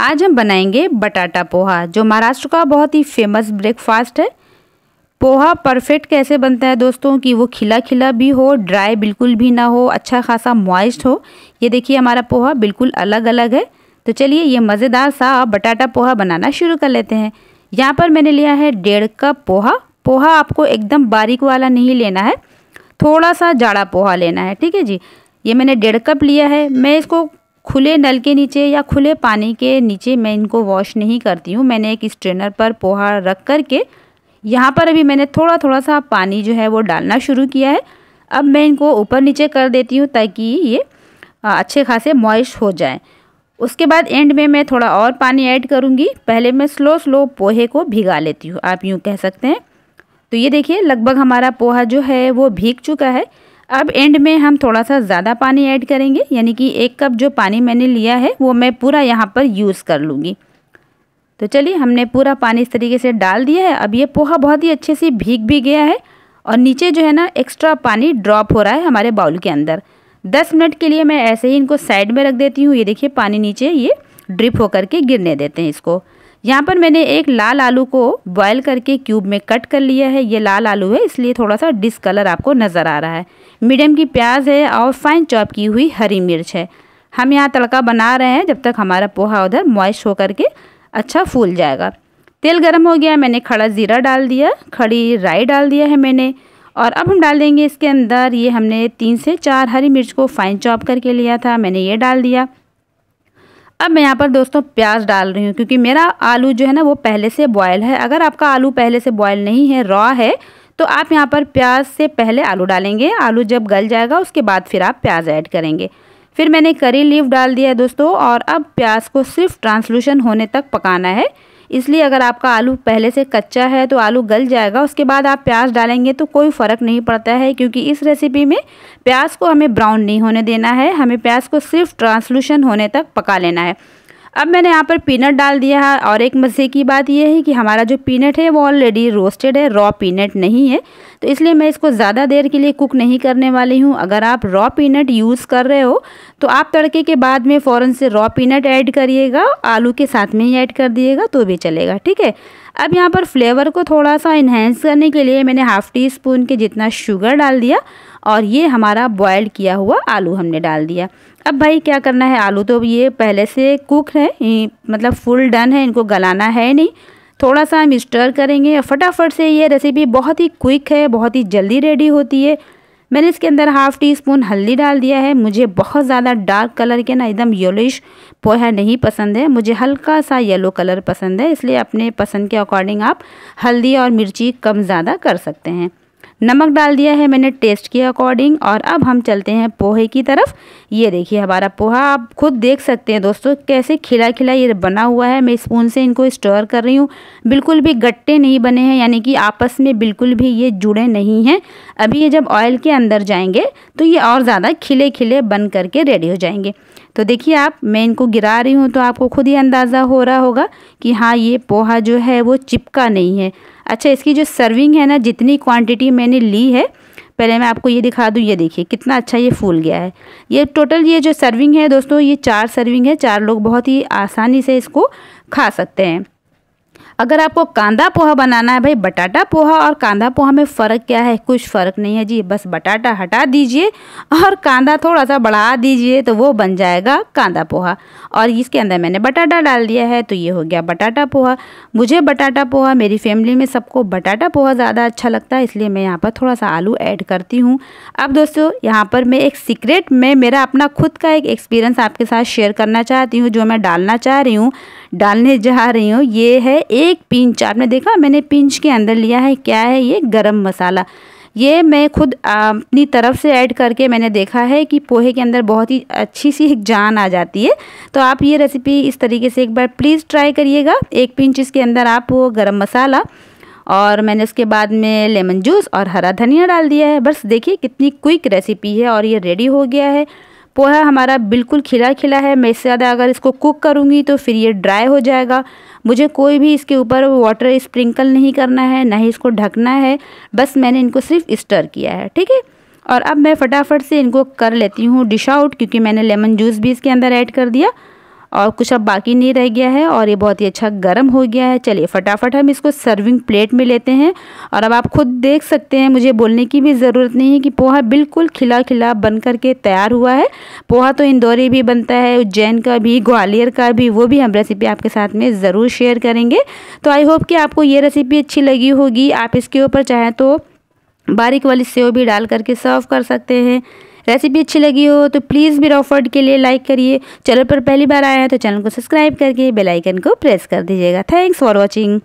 आज हम बनाएंगे बटाटा पोहा जो महाराष्ट्र का बहुत ही फेमस ब्रेकफास्ट है पोहा परफेक्ट कैसे बनता है दोस्तों कि वो खिला खिला भी हो ड्राई बिल्कुल भी ना हो अच्छा खासा मॉइस्ट हो ये देखिए हमारा पोहा बिल्कुल अलग अलग है तो चलिए ये मज़ेदार सा बटाटा पोहा बनाना शुरू कर लेते हैं यहाँ पर मैंने लिया है डेढ़ कप पोहा पोहा आपको एकदम बारीक वाला नहीं लेना है थोड़ा सा जाड़ा पोहा लेना है ठीक है जी ये मैंने डेढ़ कप लिया है मैं इसको खुले नल के नीचे या खुले पानी के नीचे मैं इनको वॉश नहीं करती हूँ मैंने एक स्ट्रेनर पर पोहा रख कर के यहाँ पर अभी मैंने थोड़ा थोड़ा सा पानी जो है वो डालना शुरू किया है अब मैं इनको ऊपर नीचे कर देती हूँ ताकि ये अच्छे खासे मॉइश हो जाए उसके बाद एंड में मैं थोड़ा और पानी ऐड करूँगी पहले मैं स्लो स्लो पोहे को भिगा लेती हूँ आप यूँ कह सकते हैं तो ये देखिए लगभग हमारा पोहा जो है वो भीग चुका है अब एंड में हम थोड़ा सा ज़्यादा पानी ऐड करेंगे यानी कि एक कप जो पानी मैंने लिया है वो मैं पूरा यहाँ पर यूज़ कर लूँगी तो चलिए हमने पूरा पानी इस तरीके से डाल दिया है अब ये पोहा बहुत ही अच्छे से भीग भी गया है और नीचे जो है ना एक्स्ट्रा पानी ड्रॉप हो रहा है हमारे बाउल के अंदर दस मिनट के लिए मैं ऐसे ही इनको साइड में रख देती हूँ ये देखिए पानी नीचे ये ड्रिप होकर के गिरने देते हैं इसको यहाँ पर मैंने एक लाल आलू को बॉयल करके क्यूब में कट कर लिया है ये लाल आलू है इसलिए थोड़ा सा डिसकलर आपको नज़र आ रहा है मीडियम की प्याज है और फाइन चॉप की हुई हरी मिर्च है हम यहाँ तड़का बना रहे हैं जब तक हमारा पोहा उधर मॉइस्ट होकर के अच्छा फूल जाएगा तेल गर्म हो गया मैंने खड़ा ज़ीरा डाल दिया खड़ी राई डाल दिया है मैंने और अब हम डाल देंगे इसके अंदर ये हमने तीन से चार हरी मिर्च को फाइन चॉप करके लिया था मैंने ये डाल दिया अब मैं यहाँ पर दोस्तों प्याज डाल रही हूँ क्योंकि मेरा आलू जो है ना वो पहले से बॉयल है अगर आपका आलू पहले से बॉयल नहीं है रॉ है तो आप यहाँ पर प्याज से पहले आलू डालेंगे आलू जब गल जाएगा उसके बाद फिर आप प्याज ऐड करेंगे फिर मैंने करी लीफ डाल दिया है दोस्तों और अब प्याज को सिर्फ ट्रांसलूशन होने तक पकाना है इसलिए अगर आपका आलू पहले से कच्चा है तो आलू गल जाएगा उसके बाद आप प्याज डालेंगे तो कोई फ़र्क नहीं पड़ता है क्योंकि इस रेसिपी में प्याज को हमें ब्राउन नहीं होने देना है हमें प्याज को सिर्फ ट्रांसलूशन होने तक पका लेना है अब मैंने यहाँ पर पीनट डाल दिया है और एक मज़े की बात यह है कि हमारा जो पीनट है वो ऑलरेडी रोस्टेड है रॉ पीनट नहीं है तो इसलिए मैं इसको ज़्यादा देर के लिए कुक नहीं करने वाली हूँ अगर आप रॉ पीनट यूज़ कर रहे हो तो आप तड़के के बाद में फ़ौरन से रॉ पीनट ऐड करिएगा आलू के साथ में ही ऐड कर दिएगा तो भी चलेगा ठीक है अब यहाँ पर फ्लेवर को थोड़ा सा इन्हेंस करने के लिए मैंने हाफ़ टी स्पून के जितना शुगर डाल दिया और ये हमारा बॉयल किया हुआ आलू हमने डाल दिया अब भाई क्या करना है आलू तो ये पहले से कुक है मतलब फुल डन है इनको गलाना है नहीं थोड़ा सा हम स्टर करेंगे फटाफट से ये रेसिपी बहुत ही क्विक है बहुत ही जल्दी रेडी होती है मैंने इसके अंदर हाफ़ टी स्पून हल्दी डाल दिया है मुझे बहुत ज़्यादा डार्क कलर के ना एकदम येलोइश पोहा नहीं पसंद है मुझे हल्का सा येलो कलर पसंद है इसलिए अपने पसंद के अकॉर्डिंग आप हल्दी और मिर्ची कम ज़्यादा कर सकते हैं नमक डाल दिया है मैंने टेस्ट के अकॉर्डिंग और अब हम चलते हैं पोहे की तरफ ये देखिए हमारा पोहा आप खुद देख सकते हैं दोस्तों कैसे खिला खिला ये बना हुआ है मैं स्पून से इनको स्टोर कर रही हूँ बिल्कुल भी गट्टे नहीं बने हैं यानी कि आपस में बिल्कुल भी ये जुड़े नहीं हैं अभी ये जब ऑयल के अंदर जाएंगे तो ये और ज़्यादा खिले खिले बन करके रेडी हो जाएंगे तो देखिए आप मैं इनको गिरा रही हूँ तो आपको खुद ही अंदाज़ा हो रहा होगा कि हाँ ये पोहा जो है वो चिपका नहीं है अच्छा इसकी जो सर्विंग है ना जितनी क्वांटिटी मैंने ली है पहले मैं आपको ये दिखा दूँ ये देखिए कितना अच्छा ये फूल गया है ये टोटल ये जो सर्विंग है दोस्तों ये चार सर्विंग है चार लोग बहुत ही आसानी से इसको खा सकते हैं अगर आपको कांदा पोहा बनाना है भाई बटाटा पोहा और कांदा पोहा में फ़र्क क्या है कुछ फ़र्क नहीं है जी बस बटाटा हटा दीजिए और कांदा थोड़ा सा बढ़ा दीजिए तो वो बन जाएगा कांदा पोहा और इसके अंदर मैंने बटाटा डाल दिया है तो ये हो गया बटाटा पोहा मुझे बटाटा पोहा मेरी फैमिली में सबको बटाटा पोहा ज़्यादा अच्छा लगता है इसलिए मैं यहाँ पर थोड़ा सा आलू ऐड करती हूँ अब दोस्तों यहाँ पर मैं एक सीक्रेट में मेरा अपना खुद का एक एक्सपीरियंस आपके साथ शेयर करना चाहती हूँ जो मैं डालना चाह रही हूँ डालने जा रही हूँ ये है एक पिंच आपने देखा मैंने पिंच के अंदर लिया है क्या है ये गरम मसाला ये मैं खुद अपनी तरफ से ऐड करके मैंने देखा है कि पोहे के अंदर बहुत ही अच्छी सी एक जान आ जाती है तो आप ये रेसिपी इस तरीके से एक बार प्लीज़ ट्राई करिएगा एक पिंच इसके अंदर आप वो गर्म मसाला और मैंने उसके बाद में लेमन जूस और हरा धनिया डाल दिया है बस देखिए कितनी क्विक रेसिपी है और ये रेडी हो गया है पोहा हमारा बिल्कुल खिला खिला है मैं इससे ज़्यादा अगर इसको कुक करूँगी तो फिर ये ड्राई हो जाएगा मुझे कोई भी इसके ऊपर वाटर स्प्रिंकल नहीं करना है ना ही इसको ढकना है बस मैंने इनको सिर्फ स्टर किया है ठीक है और अब मैं फटाफट से इनको कर लेती हूँ डिश आउट क्योंकि मैंने लेमन जूस भी इसके अंदर ऐड कर दिया और कुछ अब बाकी नहीं रह गया है और ये बहुत ही अच्छा गर्म हो गया है चलिए फटाफट हम इसको सर्विंग प्लेट में लेते हैं और अब आप खुद देख सकते हैं मुझे बोलने की भी ज़रूरत नहीं है कि पोहा बिल्कुल खिला खिला बन करके तैयार हुआ है पोहा तो इंदौरी भी बनता है उज्जैन का भी ग्वालियर का भी वो भी हम रेसिपी आपके साथ में ज़रूर शेयर करेंगे तो आई होप कि आपको ये रेसिपी अच्छी लगी होगी आप इसके ऊपर चाहें तो बारीक वाली सेव भी डाल करके सर्व कर सकते हैं रेसिपी अच्छी लगी हो तो प्लीज़ मेरा ऑफर्ड के लिए लाइक करिए चैनल पर पहली बार आया है तो चैनल को सब्सक्राइब करके बेलाइकन को प्रेस कर दीजिएगा थैंक्स फॉर वॉचिंग